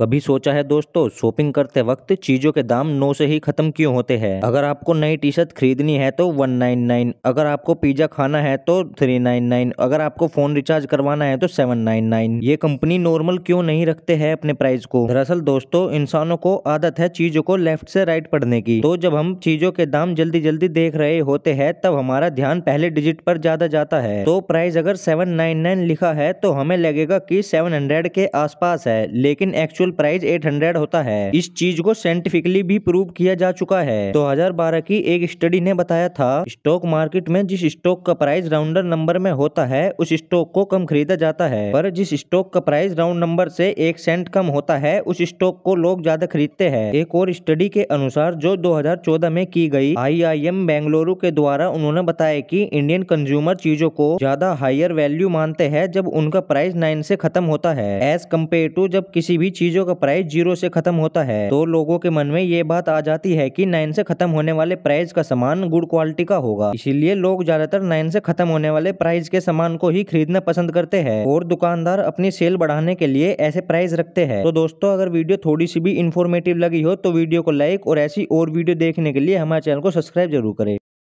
कभी सोचा है दोस्तों शॉपिंग करते वक्त चीजों के दाम नौ से ही खत्म क्यों होते हैं अगर आपको नई टी शर्ट खरीदनी है तो वन नाइन नाइन अगर आपको पिज्जा खाना है तो थ्री नाइन नाइन अगर आपको फोन रिचार्ज करवाना है तो सेवन नाइन नाइन ये कंपनी नॉर्मल क्यों नहीं रखते हैं अपने प्राइस को दरअसल दोस्तों इंसानों को आदत है चीजों को लेफ्ट से राइट पढ़ने की तो जब हम चीजों के दाम जल्दी जल्दी देख रहे होते हैं तब हमारा ध्यान पहले डिजिट पर ज्यादा जाता है तो प्राइस अगर सेवन नाइन नाइन लिखा है तो हमें लगेगा की सेवन हंड्रेड के पास है लेकिन actual actual price eight hundred होता है इस चीज को साइंटिफिकली भी प्रूव किया जा चुका है दो हजार बारह की एक स्टडी ने बताया था स्टॉक मार्केट में जिस स्टॉक का प्राइस राउंडर नंबर में होता है उस स्टॉक को कम खरीदा जाता है पर जिस स्टॉक का प्राइस राउंड नंबर से एक सेंट कम होता है उस स्टॉक को लोग ज्यादा खरीदते हैं एक और स्टडी के अनुसार जो 2014 में की गई आईआईएम बेंगलुरु के द्वारा उन्होंने बताया कि इंडियन कंज्यूमर चीजों को ज्यादा हायर वैल्यू मानते हैं जब उनका प्राइस नाइन से खत्म होता है एज कम्पेयर टू जब किसी भी चीज चीजों का प्राइस जीरो से खत्म होता है तो लोगों के मन में ये बात आ जाती है कि नाइन से खत्म होने वाले प्राइस का सामान गुड क्वालिटी का होगा इसीलिए लोग ज्यादातर नाइन से खत्म होने वाले प्राइस के सामान को ही खरीदना पसंद करते हैं और दुकानदार अपनी सेल बढ़ाने के लिए ऐसे प्राइस रखते हैं तो दोस्तों अगर वीडियो थोड़ी सी भी इन्फॉर्मेटिव लगी हो तो वीडियो को लाइक और ऐसी और वीडियो देखने के लिए हमारे चैनल को सब्सक्राइब जरूर करें